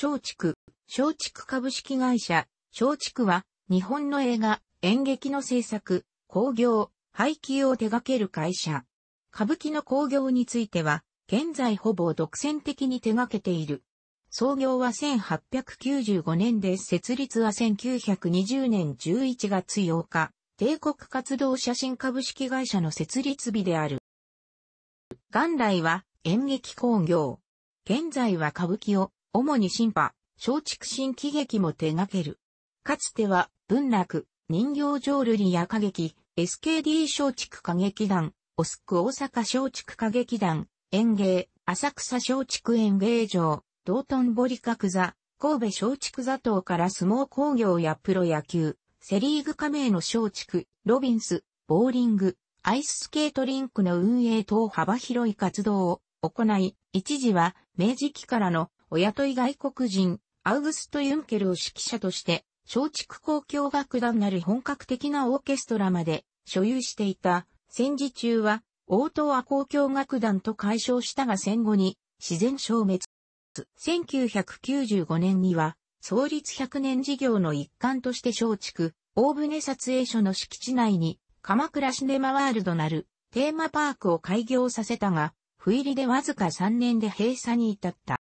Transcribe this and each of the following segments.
松竹、松竹株式会社、松竹は、日本の映画、演劇の制作、興行、配給を手掛ける会社。歌舞伎の興行については、現在ほぼ独占的に手掛けている。創業は1895年で設立は1920年11月8日、帝国活動写真株式会社の設立日である。元来は演劇興行。現在は歌舞伎を主に新派、松竹新喜劇も手掛ける。かつては、文楽、人形浄瑠璃や歌劇、SKD 松竹歌劇団、オスク大阪松竹歌劇団、演芸、浅草松竹演芸場、道頓堀角座、神戸松竹座等から相撲工業やプロ野球、セリーグ加盟の松竹、ロビンス、ボーリング、アイススケートリンクの運営等幅広い活動を行い、一時は明治期からのお雇い外国人、アウグスト・ユンケルを指揮者として、松竹交響楽団なる本格的なオーケストラまで所有していた、戦時中は、大東亜交響楽団と解消したが戦後に自然消滅。1995年には、創立100年事業の一環として松竹、大船撮影所の敷地内に、鎌倉シネマワールドなるテーマパークを開業させたが、不入りでわずか3年で閉鎖に至った。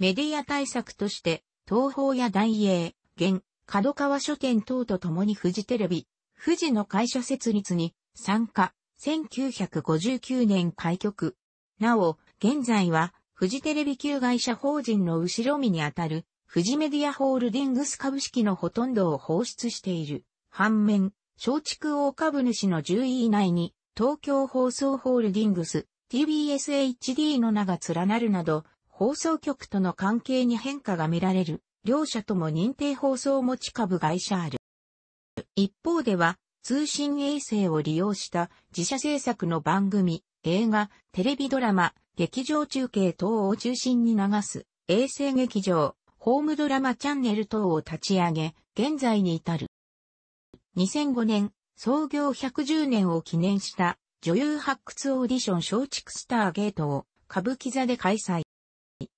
メディア対策として、東宝や大英、現、角川書店等と共に富士テレビ、富士の会社設立に参加、1959年開局。なお、現在は、富士テレビ旧会社法人の後ろ身にあたる、富士メディアホールディングス株式のほとんどを放出している。反面、小畜大株主の10位以内に、東京放送ホールディングス、TBSHD の名が連なるなど、放送局との関係に変化が見られる、両社とも認定放送持ち株会社ある。一方では、通信衛星を利用した自社制作の番組、映画、テレビドラマ、劇場中継等を中心に流す、衛星劇場、ホームドラマチャンネル等を立ち上げ、現在に至る。2005年、創業110年を記念した女優発掘オーディション松竹スターゲートを歌舞伎座で開催。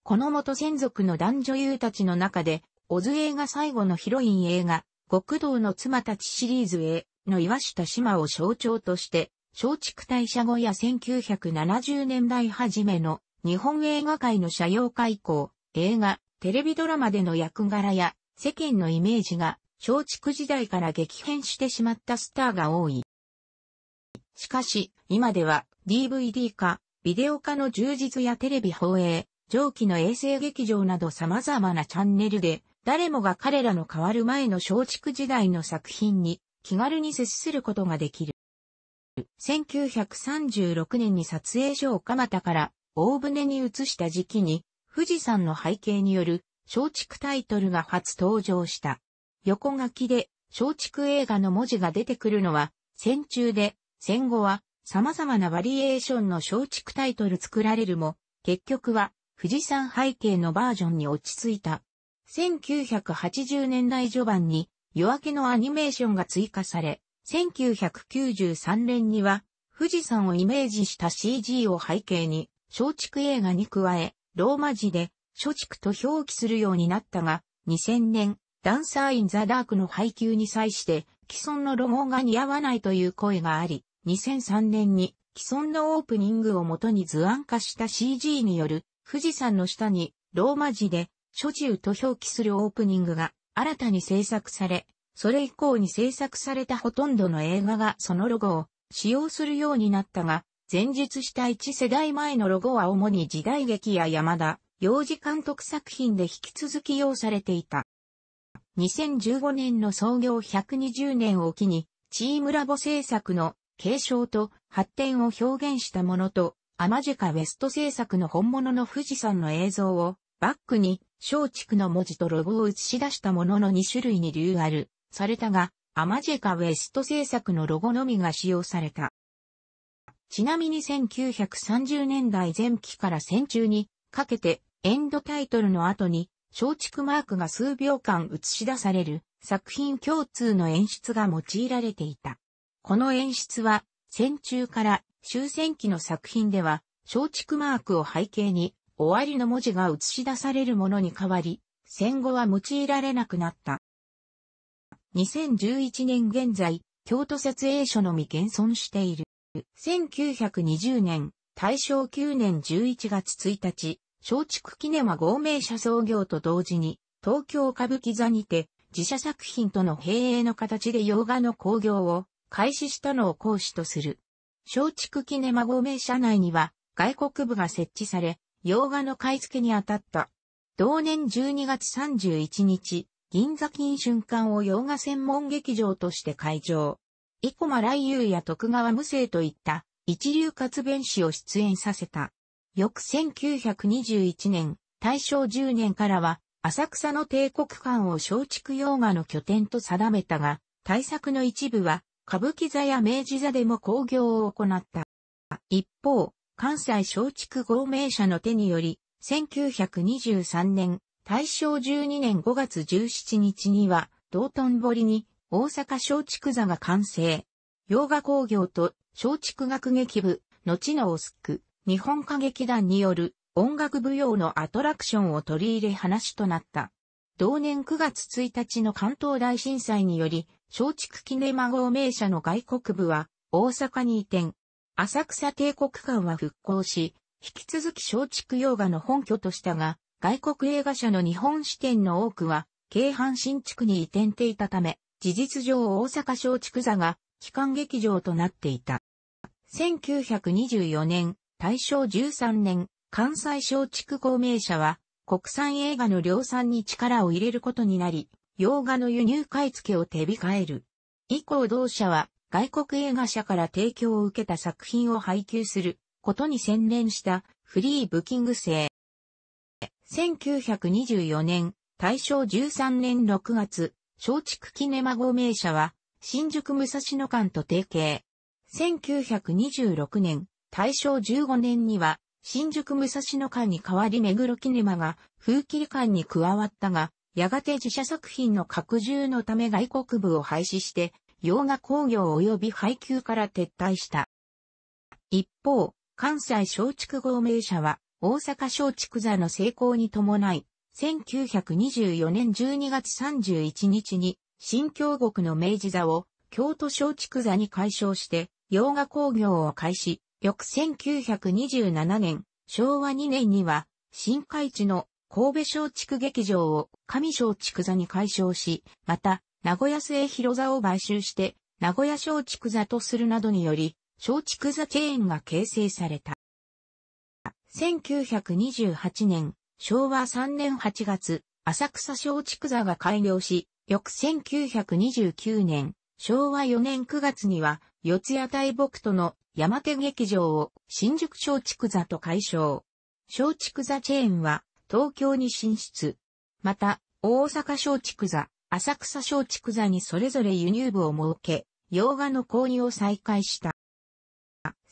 この元専属の男女優たちの中で、オズ映画最後のヒロイン映画、極道の妻たちシリーズ A の岩下島を象徴として、松竹退社後や1970年代初めの日本映画界の社用開降、映画、テレビドラマでの役柄や世間のイメージが松竹時代から激変してしまったスターが多い。しかし、今では DVD 化、ビデオ化の充実やテレビ放映、上記の衛星劇場など様々なチャンネルで、誰もが彼らの変わる前の松竹時代の作品に気軽に接することができる。1936年に撮影所を蒲田から大船に移した時期に富士山の背景による松竹タイトルが初登場した。横書きで松竹映画の文字が出てくるのは戦中で戦後は様々なバリエーションの松竹タイトル作られるも結局は富士山背景のバージョンに落ち着いた。1980年代序盤に夜明けのアニメーションが追加され、1993年には富士山をイメージした CG を背景に小竹映画に加え、ローマ字で諸竹と表記するようになったが、2000年、ダンサーインザダークの配給に際して既存のロゴが似合わないという声があり、2003年に既存のオープニングをもとに図案化した CG による富士山の下にローマ字で諸中と表記するオープニングが新たに制作され、それ以降に制作されたほとんどの映画がそのロゴを使用するようになったが、前述した一世代前のロゴは主に時代劇や山田、幼児監督作品で引き続き用されていた。2015年の創業120年を機に、チームラボ制作の継承と発展を表現したものとアマジェカウェスト製作の本物の富士山の映像をバックに松竹の文字とロゴを映し出したものの2種類にリューアルされたが、アマジェカウェスト製作のロゴのみが使用された。ちなみに1930年代前期から戦中にかけてエンドタイトルの後に松竹マークが数秒間映し出される作品共通の演出が用いられていた。この演出は戦中から終戦期の作品では、松竹マークを背景に、終わりの文字が映し出されるものに変わり、戦後は用いられなくなった。2011年現在、京都設営所のみ現存している。1920年、大正9年11月1日、松竹キネマ合名社創業と同時に、東京歌舞伎座にて、自社作品との併営の形で洋画の興行を開始したのを講師とする。松竹記念孫名社内には外国部が設置され、洋画の買い付けに当たった。同年12月31日、銀座金春館を洋画専門劇場として開場。生駒雷優や徳川無生といった一流活弁士を出演させた。翌1921年、大正10年からは、浅草の帝国館を松竹洋画の拠点と定めたが、対策の一部は、歌舞伎座や明治座でも興行を行った。一方、関西松竹合名社の手により、1923年、大正12年5月17日には、道頓堀に大阪松竹座が完成。洋画工業と松竹学劇部、後のオスク、日本歌劇団による音楽舞踊のアトラクションを取り入れ話となった。同年9月1日の関東大震災により、松竹キネマ号名社の外国部は大阪に移転。浅草帝国館は復興し、引き続き松竹洋画の本拠としたが、外国映画社の日本支店の多くは、京阪新地区に移転ていたため、事実上大阪松竹座が機関劇場となっていた。1924年、大正13年、関西松竹公名社は国産映画の量産に力を入れることになり、洋画の輸入買い付けを手控える。以降同社は外国映画社から提供を受けた作品を配給することに専念したフリーブッキング制。1924年、大正13年6月、松竹キネマ号名社は新宿武蔵野館と提携。1926年、大正15年には新宿武蔵野館に代わり目黒キネマが風切り館に加わったが、やがて自社作品の拡充のため外国部を廃止して、洋画工業及び配給から撤退した。一方、関西松竹合名社は、大阪松竹座の成功に伴い、1924年12月31日に、新京国の明治座を、京都松竹座に改称して、洋画工業を開始、翌1927年、昭和2年には、新海地の神戸松竹劇場を上松竹座に改称し、また、名古屋末広座を買収して、名古屋松竹座とするなどにより、松竹座チェーンが形成された。1928年、昭和3年8月、浅草松竹座が開業し、翌1929年、昭和4年9月には、四谷大木との山手劇場を新宿松竹座と改称。松竹座チェーンは東京に進出。また、大阪松竹座、浅草松竹座にそれぞれ輸入部を設け、洋画の購入を再開した。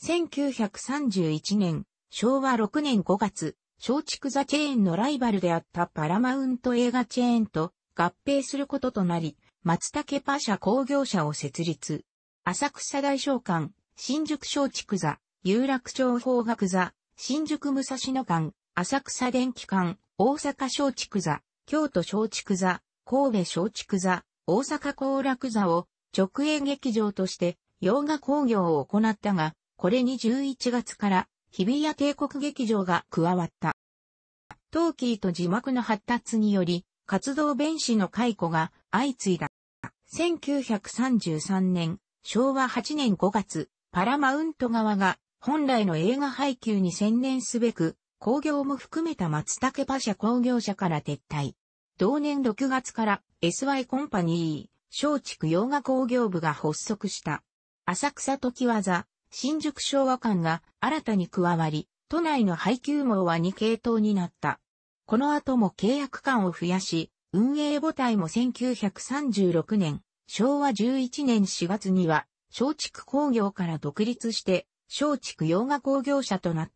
1931年、昭和6年5月、松竹座チェーンのライバルであったパラマウント映画チェーンと合併することとなり、松竹パ社工業者を設立。浅草大商館、新宿松竹座、有楽町法学座、新宿武蔵野館、浅草電気館、大阪松竹座、京都松竹座、神戸松竹座、大阪後楽座を直営劇場として洋画興行を行ったが、これに11月から日比谷帝国劇場が加わった。トーキーと字幕の発達により、活動弁士の解雇が相次いだ。1933年、昭和8年5月、パラマウント側が本来の映画配給に専念すべく、工業も含めた松竹馬車工業者から撤退。同年6月から SY コンパニー、松竹洋画工業部が発足した。浅草時技、新宿昭和館が新たに加わり、都内の配給網は2系統になった。この後も契約間を増やし、運営母体も1936年、昭和11年4月には、松竹工業から独立して、松竹洋画工業者となった。。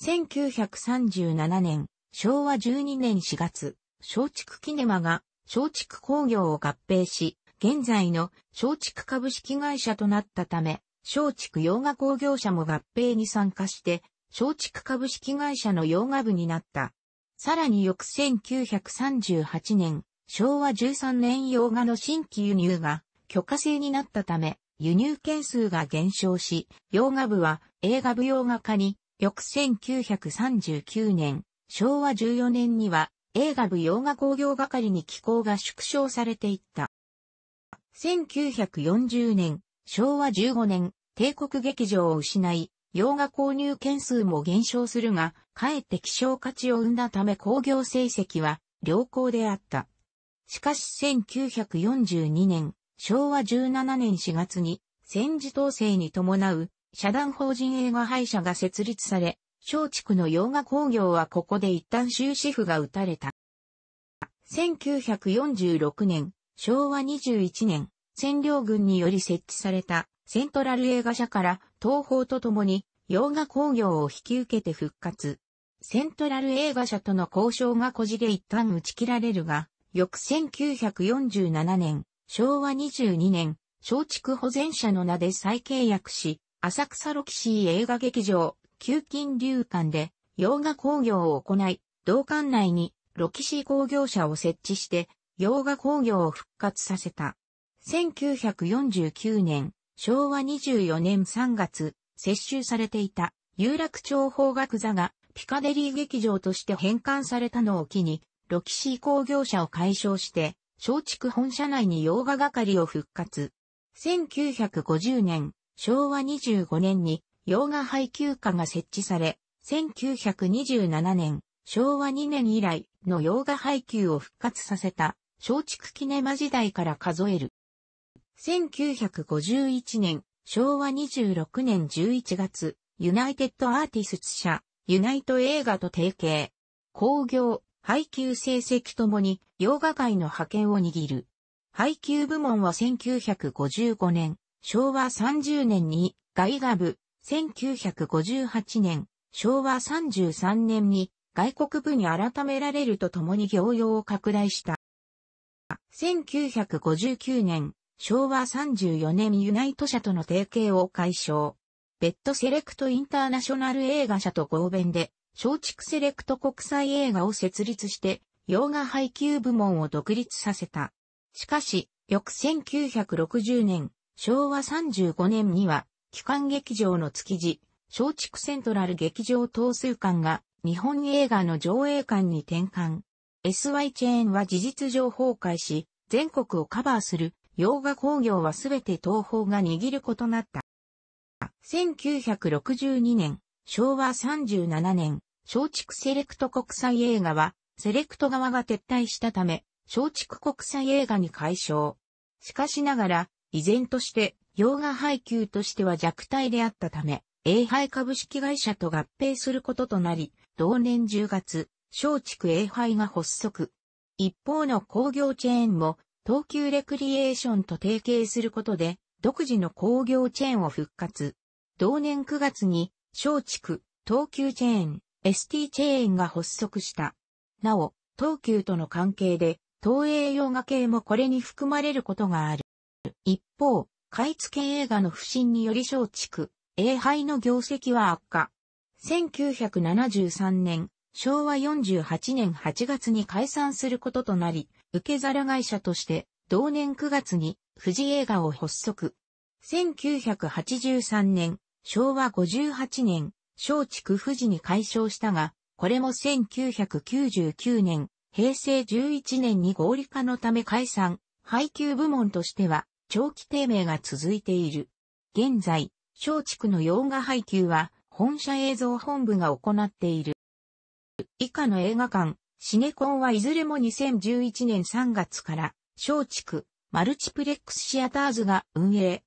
1937年、昭和12年4月、松竹キネマが松竹工業を合併し、現在の松竹株式会社となったため、松竹洋画工業者も合併に参加して、松竹株式会社の洋画部になった。さらに翌1938年、昭和13年洋画の新規輸入が許可制になったため、輸入件数が減少し、洋画部は映画部洋画化に翌1939年、昭和14年には映画部洋画工業係に機構が縮小されていった。1940年、昭和15年、帝国劇場を失い、洋画購入件数も減少するが、かえって希少価値を生んだため工業成績は良好であった。しかし1942年、昭和17年4月に戦時統制に伴う社団法人映画廃社が設立され、松竹の洋画工業はここで一旦終止符が打たれた。1946年、昭和21年、占領軍により設置されたセントラル映画社から東宝と共に洋画工業を引き受けて復活。セントラル映画社との交渉がこじれ一旦打ち切られるが、翌1947年、昭和22年、松竹保全社の名で再契約し、浅草ロキシー映画劇場、旧金流館で洋画工業を行い、同館内にロキシー工業者を設置して、洋画工業を復活させた。1949年、昭和24年3月、接収されていた有楽町法学座がピカデリー劇場として返還されたのを機に、ロキシー工業者を解消して、松竹本社内に洋画係を復活。1950年、昭和25年に洋画配給課が設置され、1927年、昭和2年以来の洋画配給を復活させた、松竹キネマ時代から数える。1951年、昭和26年11月、ユナイテッドアーティスツ社、ユナイト映画と提携。工業、配給成績ともに、洋画界の派遣を握る。配給部門は1955年、昭和30年に外画部、1958年、昭和33年に外国部に改められるとともに業用を拡大した。1959年、昭和34年ユナイト社との提携を解消。ベッドセレクトインターナショナル映画社と合弁で、松竹セレクト国際映画を設立して、洋画配給部門を独立させた。しかし、翌1960年、昭和35年には、機関劇場の築地、松竹セントラル劇場等数館が日本映画の上映館に転換。SY チェーンは事実上崩壊し、全国をカバーする洋画工業はすべて東宝が握ることなった。1962年、昭和37年、松竹セレクト国際映画は、セレクト側が撤退したため、松竹国際映画に解消。しかしながら、依然として、洋画配給としては弱体であったため、A 杯株式会社と合併することとなり、同年10月、松竹 A 杯が発足。一方の工業チェーンも、東急レクリエーションと提携することで、独自の工業チェーンを復活。同年9月に、松竹、東急チェーン、ST チェーンが発足した。なお、東急との関係で、東映洋画系もこれに含まれることがある。一方、買い付け映画の不振により松竹、英杯の業績は悪化。1973年、昭和48年8月に解散することとなり、受け皿会社として、同年9月に、富士映画を発足。1983年、昭和58年、松竹富士に解消したが、これも1999年、平成11年に合理化のため解散、配給部門としては、長期低迷が続いている。現在、小畜の洋画配給は本社映像本部が行っている。以下の映画館、シネコンはいずれも2011年3月から小畜、マルチプレックスシアターズが運営。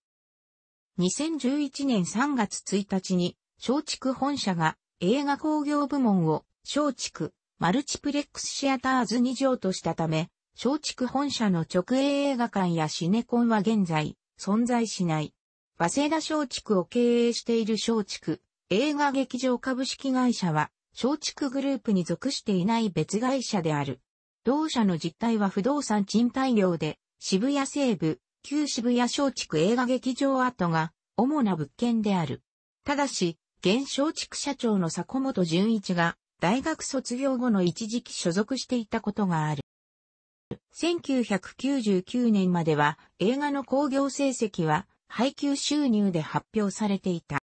2011年3月1日に、小畜本社が映画工業部門を小畜、マルチプレックスシアターズに譲渡したため、松竹本社の直営映画館やシネコンは現在、存在しない。早稲田松竹を経営している松竹、映画劇場株式会社は、松竹グループに属していない別会社である。同社の実態は不動産賃貸業で、渋谷西部、旧渋谷松竹映画劇場跡が、主な物件である。ただし、現松竹社長の坂本淳一が、大学卒業後の一時期所属していたことがある。1999年までは映画の興行成績は配給収入で発表されていた。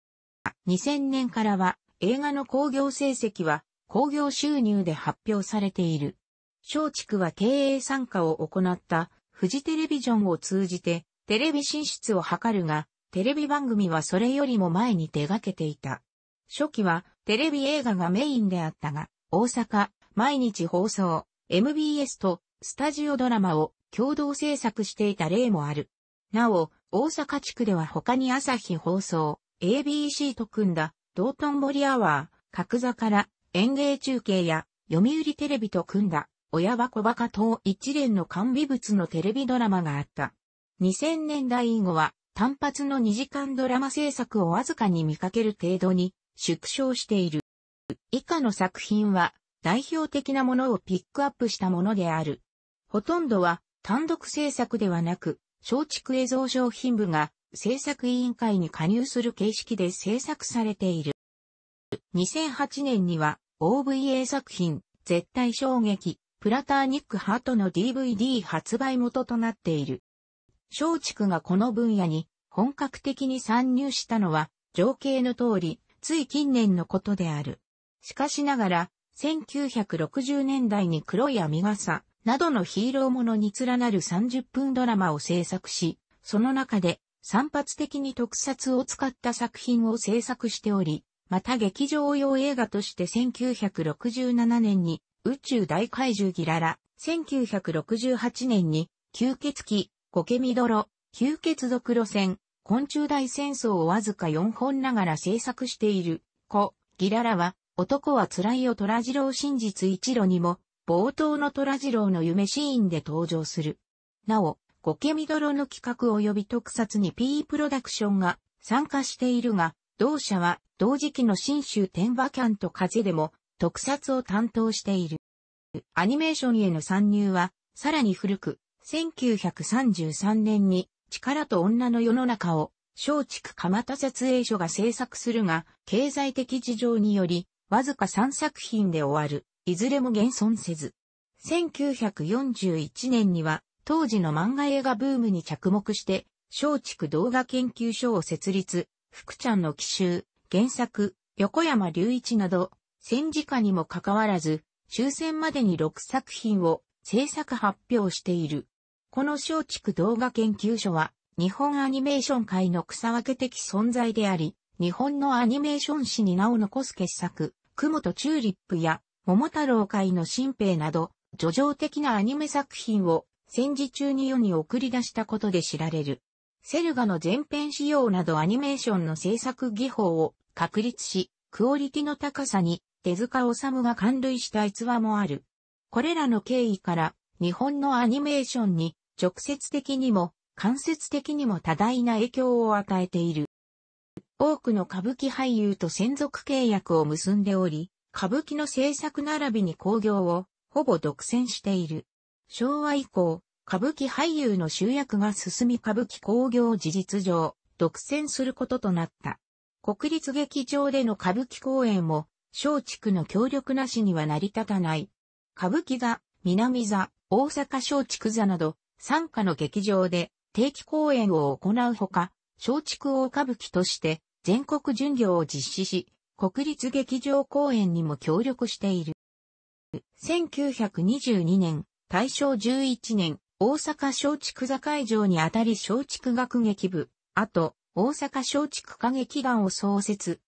2000年からは映画の興行成績は興行収入で発表されている。松竹は経営参加を行ったフジテレビジョンを通じてテレビ進出を図るが、テレビ番組はそれよりも前に手掛けていた。初期はテレビ映画がメインであったが、大阪、毎日放送、MBS とスタジオドラマを共同制作していた例もある。なお、大阪地区では他に朝日放送、ABC と組んだ道頓堀アワー、角座から演芸中継や読売テレビと組んだ親は小バカ等一連の完備物のテレビドラマがあった。2000年代以後は単発の2時間ドラマ制作をわずかに見かける程度に縮小している。以下の作品は代表的なものをピックアップしたものである。ほとんどは単独制作ではなく、松竹映像商品部が制作委員会に加入する形式で制作されている。2008年には OVA 作品、絶対衝撃、プラターニックハートの DVD 発売元となっている。松竹がこの分野に本格的に参入したのは、情景の通り、つい近年のことである。しかしながら、1960年代に黒い網傘、などのヒーローものに連なる30分ドラマを制作し、その中で散発的に特撮を使った作品を制作しており、また劇場用映画として1967年に宇宙大怪獣ギララ、1968年に吸血鬼、ゴケミドロ、吸血族路線、昆虫大戦争をわずか4本ながら制作している、子、ギララは、男は辛いよ虎次郎真実一路にも、冒頭の虎次郎の夢シーンで登場する。なお、ゴケミドロの企画及び特撮に P プロダクションが参加しているが、同社は同時期の新州天馬キャンと風でも特撮を担当している。アニメーションへの参入はさらに古く、1933年に力と女の世の中を松竹蒲田撮影所が制作するが、経済的事情により、わずか3作品で終わる。いずれも現存せず。1941年には、当時の漫画映画ブームに着目して、松竹動画研究所を設立、福ちゃんの奇襲、原作、横山隆一など、戦時下にもかかわらず、終戦までに6作品を制作発表している。この松竹動画研究所は、日本アニメーション界の草分け的存在であり、日本のアニメーション史に名を残す傑作、雲とチューリップや桃太郎会の新兵など、叙情的なアニメ作品を戦時中に世に送り出したことで知られる。セルガの前編仕様などアニメーションの制作技法を確立し、クオリティの高さに手塚治虫が感類した逸話もある。これらの経緯から日本のアニメーションに直接的にも間接的にも多大な影響を与えている。多くの歌舞伎俳優と専属契約を結んでおり、歌舞伎の制作並びに興行をほぼ独占している。昭和以降、歌舞伎俳優の集約が進み歌舞伎興行を事実上、独占することとなった。国立劇場での歌舞伎公演も、松竹の協力なしには成り立たない。歌舞伎座、南座、大阪松竹座など、参加の劇場で定期公演を行うほか、松竹大歌舞伎として全国巡業を実施し、国立劇場公演にも協力している。1922年、大正11年、大阪松竹座会場にあたり松竹学劇部、あと、大阪松竹歌劇団を創設。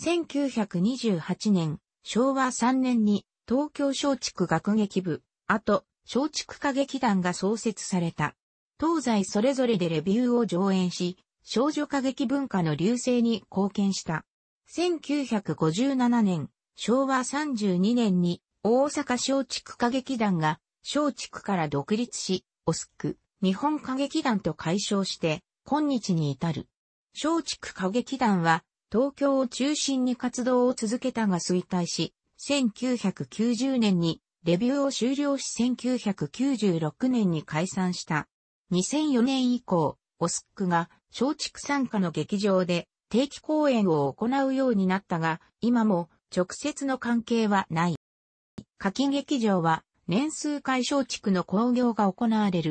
1928年、昭和3年に、東京松竹学劇部、あと、松竹歌劇団が創設された。東西それぞれでレビューを上演し、少女歌劇文化の流星に貢献した。1957年、昭和32年に大阪松竹歌劇団が松竹から独立し、オスク、日本歌劇団と解消して、今日に至る。松竹歌劇団は、東京を中心に活動を続けたが衰退し、1990年にレビューを終了し1996年に解散した。2004年以降、オスックが松竹参加の劇場で定期公演を行うようになったが、今も直接の関係はない。課金劇場は年数回小地区の興行が行われる。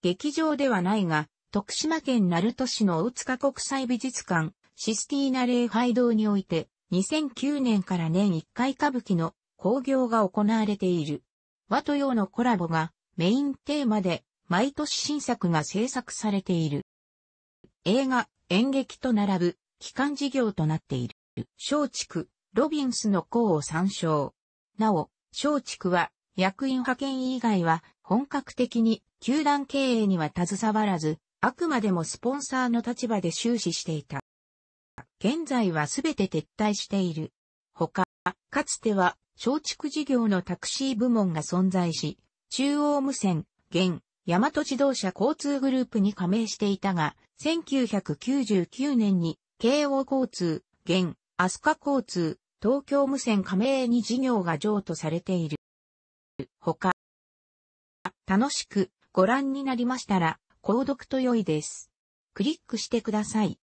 劇場ではないが、徳島県鳴門市の大塚国際美術館、システィーナ礼拝堂において、2009年から年1回歌舞伎の興行が行われている。和と洋のコラボがメインテーマで毎年新作が制作されている。映画、演劇と並ぶ基幹事業となっている。松竹、ロビンスの項を参照。なお、松竹は役員派遣以外は本格的に球団経営には携わらず、あくまでもスポンサーの立場で終始していた。現在はすべて撤退している。他、か、かつては松竹事業のタクシー部門が存在し、中央無線、現、大和自動車交通グループに加盟していたが、1999年に京王交通、現、飛鳥交通、東京無線加盟に事業が譲渡されている。他、楽しくご覧になりましたら、購読と良いです。クリックしてください。